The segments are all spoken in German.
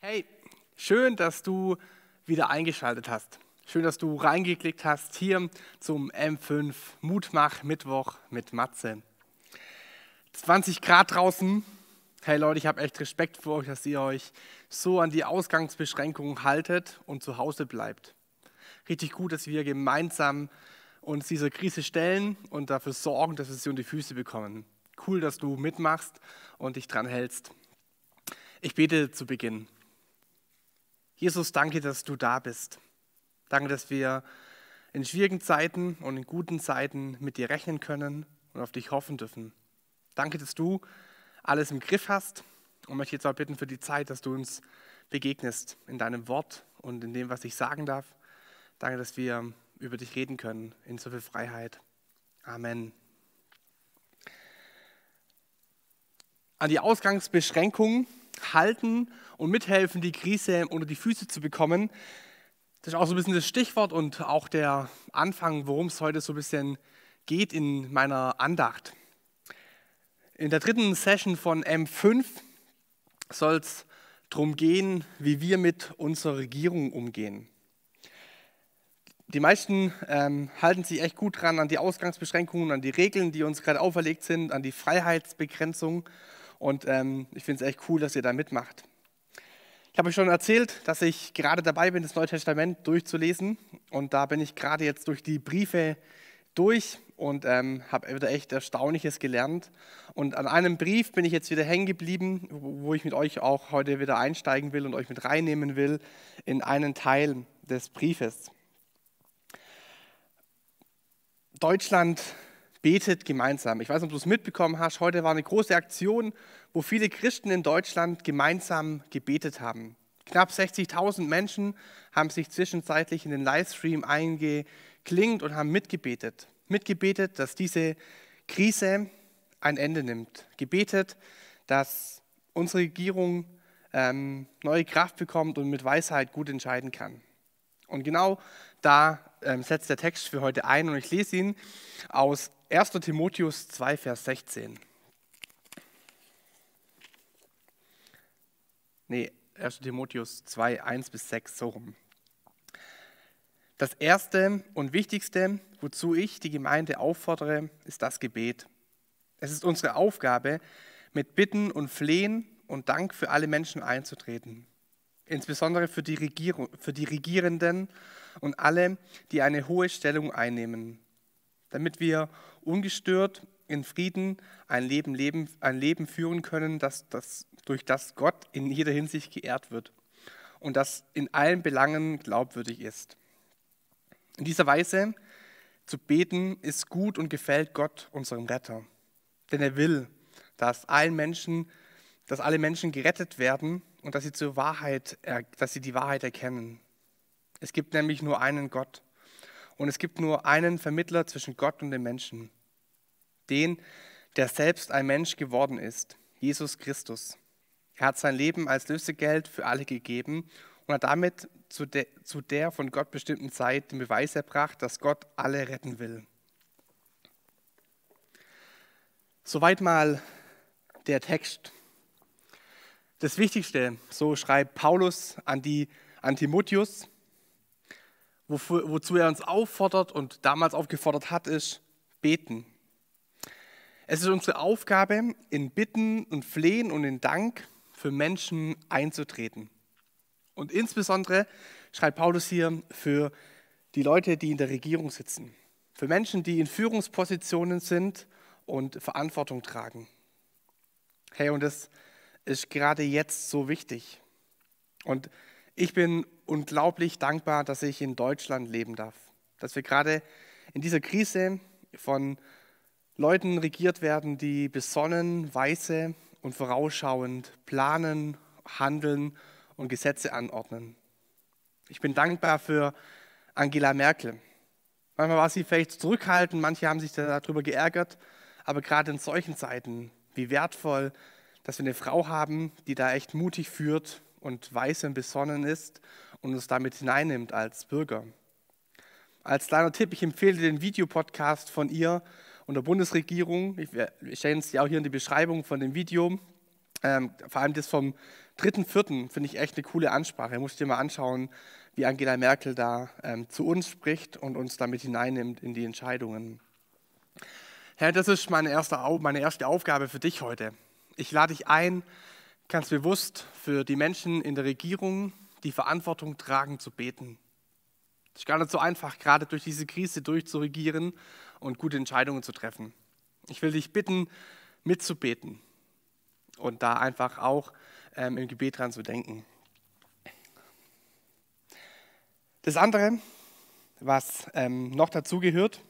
Hey, schön, dass du wieder eingeschaltet hast. Schön, dass du reingeklickt hast hier zum M5 Mutmach Mittwoch mit Matze. 20 Grad draußen. Hey Leute, ich habe echt Respekt vor euch, dass ihr euch so an die Ausgangsbeschränkungen haltet und zu Hause bleibt. Richtig gut, dass wir gemeinsam uns dieser Krise stellen und dafür sorgen, dass wir sie unter die Füße bekommen. Cool, dass du mitmachst und dich dran hältst. Ich bete zu Beginn. Jesus, danke, dass du da bist. Danke, dass wir in schwierigen Zeiten und in guten Zeiten mit dir rechnen können und auf dich hoffen dürfen. Danke, dass du alles im Griff hast und möchte jetzt auch bitten für die Zeit, dass du uns begegnest in deinem Wort und in dem, was ich sagen darf. Danke, dass wir über dich reden können in so viel Freiheit. Amen. An die Ausgangsbeschränkungen halten und mithelfen, die Krise unter die Füße zu bekommen. Das ist auch so ein bisschen das Stichwort und auch der Anfang, worum es heute so ein bisschen geht in meiner Andacht. In der dritten Session von M5 soll es darum gehen, wie wir mit unserer Regierung umgehen. Die meisten ähm, halten sich echt gut dran an die Ausgangsbeschränkungen, an die Regeln, die uns gerade auferlegt sind, an die Freiheitsbegrenzung und ähm, ich finde es echt cool, dass ihr da mitmacht. Ich habe euch schon erzählt, dass ich gerade dabei bin, das Neue Testament durchzulesen. Und da bin ich gerade jetzt durch die Briefe durch und ähm, habe wieder echt Erstaunliches gelernt. Und an einem Brief bin ich jetzt wieder hängen geblieben, wo ich mit euch auch heute wieder einsteigen will und euch mit reinnehmen will in einen Teil des Briefes. Deutschland betet gemeinsam. Ich weiß nicht, ob du es mitbekommen hast. Heute war eine große Aktion, wo viele Christen in Deutschland gemeinsam gebetet haben. Knapp 60.000 Menschen haben sich zwischenzeitlich in den Livestream eingeklingt und haben mitgebetet. Mitgebetet, dass diese Krise ein Ende nimmt. Gebetet, dass unsere Regierung ähm, neue Kraft bekommt und mit Weisheit gut entscheiden kann. Und genau da ähm, setzt der Text für heute ein und ich lese ihn aus 1. Timotheus 2, Vers 16. Nee, 1. Timotheus 2, 1 bis 6, so rum. Das erste und wichtigste, wozu ich die Gemeinde auffordere, ist das Gebet. Es ist unsere Aufgabe, mit Bitten und Flehen und Dank für alle Menschen einzutreten insbesondere für die, Regierung, für die Regierenden und alle, die eine hohe Stellung einnehmen, damit wir ungestört in Frieden ein Leben, leben, ein Leben führen können, das, das, durch das Gott in jeder Hinsicht geehrt wird und das in allen Belangen glaubwürdig ist. In dieser Weise zu beten ist gut und gefällt Gott, unserem Retter. Denn er will, dass, allen Menschen, dass alle Menschen gerettet werden und dass sie zur Wahrheit, dass sie die Wahrheit erkennen. Es gibt nämlich nur einen Gott und es gibt nur einen Vermittler zwischen Gott und den Menschen, den, der selbst ein Mensch geworden ist, Jesus Christus. Er hat sein Leben als Lösegeld für alle gegeben und hat damit zu, de, zu der von Gott bestimmten Zeit den Beweis erbracht, dass Gott alle retten will. Soweit mal der Text das Wichtigste, so schreibt Paulus an, die, an Timotheus, wofür, wozu er uns auffordert und damals aufgefordert hat, ist beten. Es ist unsere Aufgabe, in Bitten und Flehen und in Dank für Menschen einzutreten. Und insbesondere schreibt Paulus hier für die Leute, die in der Regierung sitzen, für Menschen, die in Führungspositionen sind und Verantwortung tragen. Hey, und das ist ist gerade jetzt so wichtig. Und ich bin unglaublich dankbar, dass ich in Deutschland leben darf. Dass wir gerade in dieser Krise von Leuten regiert werden, die besonnen, weise und vorausschauend planen, handeln und Gesetze anordnen. Ich bin dankbar für Angela Merkel. Manchmal war sie vielleicht zurückhaltend, manche haben sich darüber geärgert, aber gerade in solchen Zeiten, wie wertvoll dass wir eine Frau haben, die da echt mutig führt und weise und besonnen ist und uns damit hineinnimmt als Bürger. Als kleiner Tipp, ich empfehle den Videopodcast von ihr und der Bundesregierung. Ich, ich stelle es ja auch hier in die Beschreibung von dem Video. Ähm, vor allem das vom 3.4. finde ich echt eine coole Ansprache. Da musst dir mal anschauen, wie Angela Merkel da ähm, zu uns spricht und uns damit hineinnimmt in die Entscheidungen. Herr, das ist meine erste, meine erste Aufgabe für dich heute. Ich lade dich ein, ganz bewusst für die Menschen in der Regierung, die Verantwortung tragen, zu beten. Es ist gar nicht so einfach, gerade durch diese Krise durchzuregieren und gute Entscheidungen zu treffen. Ich will dich bitten, mitzubeten und da einfach auch ähm, im Gebet dran zu denken. Das andere, was ähm, noch dazugehört,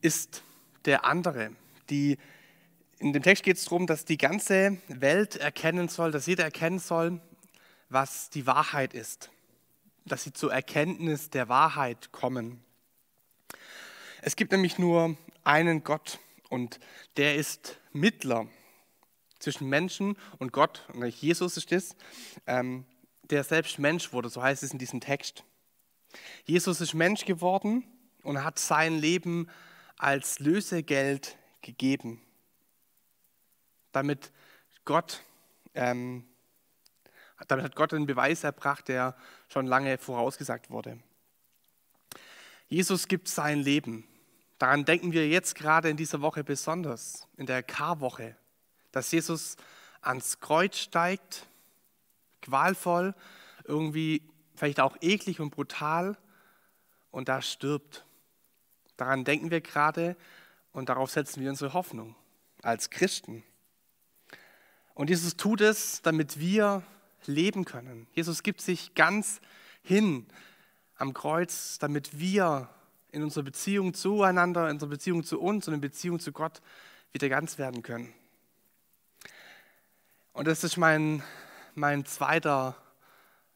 ist der andere, die in dem Text geht es darum, dass die ganze Welt erkennen soll, dass jeder erkennen soll, was die Wahrheit ist, dass sie zur Erkenntnis der Wahrheit kommen. Es gibt nämlich nur einen Gott und der ist Mittler zwischen Menschen und Gott. Jesus ist es, ähm, der selbst Mensch wurde, so heißt es in diesem Text. Jesus ist Mensch geworden und hat sein Leben als Lösegeld gegeben damit Gott, ähm, damit hat Gott einen Beweis erbracht, der schon lange vorausgesagt wurde. Jesus gibt sein Leben. Daran denken wir jetzt gerade in dieser Woche besonders, in der Karwoche, dass Jesus ans Kreuz steigt, qualvoll, irgendwie vielleicht auch eklig und brutal und da stirbt. Daran denken wir gerade und darauf setzen wir unsere Hoffnung als Christen. Und Jesus tut es, damit wir leben können. Jesus gibt sich ganz hin am Kreuz, damit wir in unserer Beziehung zueinander, in unserer Beziehung zu uns und in Beziehung zu Gott wieder ganz werden können. Und das ist mein, mein zweiter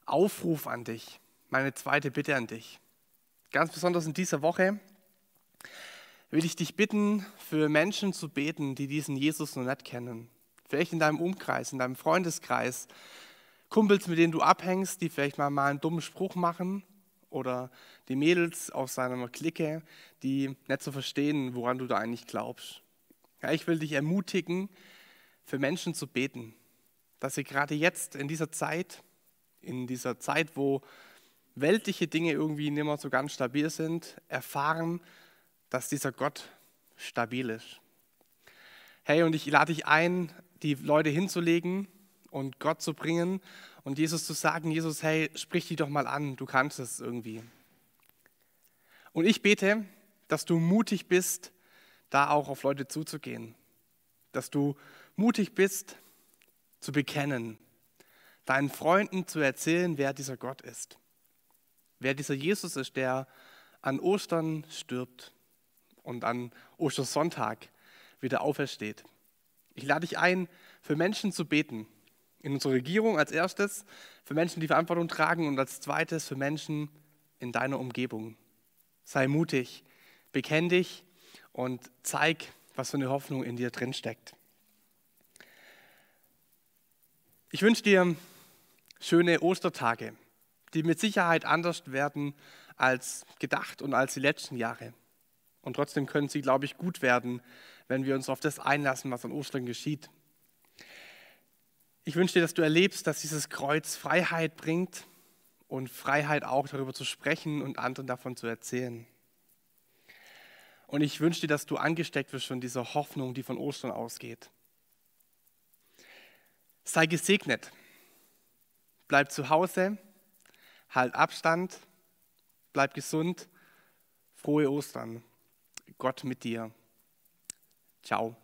Aufruf an dich, meine zweite Bitte an dich. Ganz besonders in dieser Woche will ich dich bitten, für Menschen zu beten, die diesen Jesus noch nicht kennen, Vielleicht in deinem Umkreis, in deinem Freundeskreis. Kumpels, mit denen du abhängst, die vielleicht mal, mal einen dummen Spruch machen. Oder die Mädels aus seiner Clique, die nicht so verstehen, woran du da eigentlich glaubst. Ja, ich will dich ermutigen, für Menschen zu beten. Dass sie gerade jetzt in dieser Zeit, in dieser Zeit, wo weltliche Dinge irgendwie nicht mehr so ganz stabil sind, erfahren, dass dieser Gott stabil ist. Hey, und ich lade dich ein, die Leute hinzulegen und Gott zu bringen und Jesus zu sagen, Jesus, hey, sprich die doch mal an, du kannst es irgendwie. Und ich bete, dass du mutig bist, da auch auf Leute zuzugehen, dass du mutig bist, zu bekennen, deinen Freunden zu erzählen, wer dieser Gott ist, wer dieser Jesus ist, der an Ostern stirbt und an Ostersonntag wieder aufersteht. Ich lade dich ein, für Menschen zu beten. In unserer Regierung als erstes, für Menschen, die Verantwortung tragen und als zweites für Menschen in deiner Umgebung. Sei mutig, bekenn dich und zeig, was für eine Hoffnung in dir drin steckt. Ich wünsche dir schöne Ostertage, die mit Sicherheit anders werden als gedacht und als die letzten Jahre. Und trotzdem können sie, glaube ich, gut werden, wenn wir uns auf das einlassen, was an Ostern geschieht. Ich wünsche dir, dass du erlebst, dass dieses Kreuz Freiheit bringt und Freiheit auch darüber zu sprechen und anderen davon zu erzählen. Und ich wünsche dir, dass du angesteckt wirst von dieser Hoffnung, die von Ostern ausgeht. Sei gesegnet. Bleib zu Hause, halt Abstand, bleib gesund, frohe Ostern. Gott mit dir. Tchau.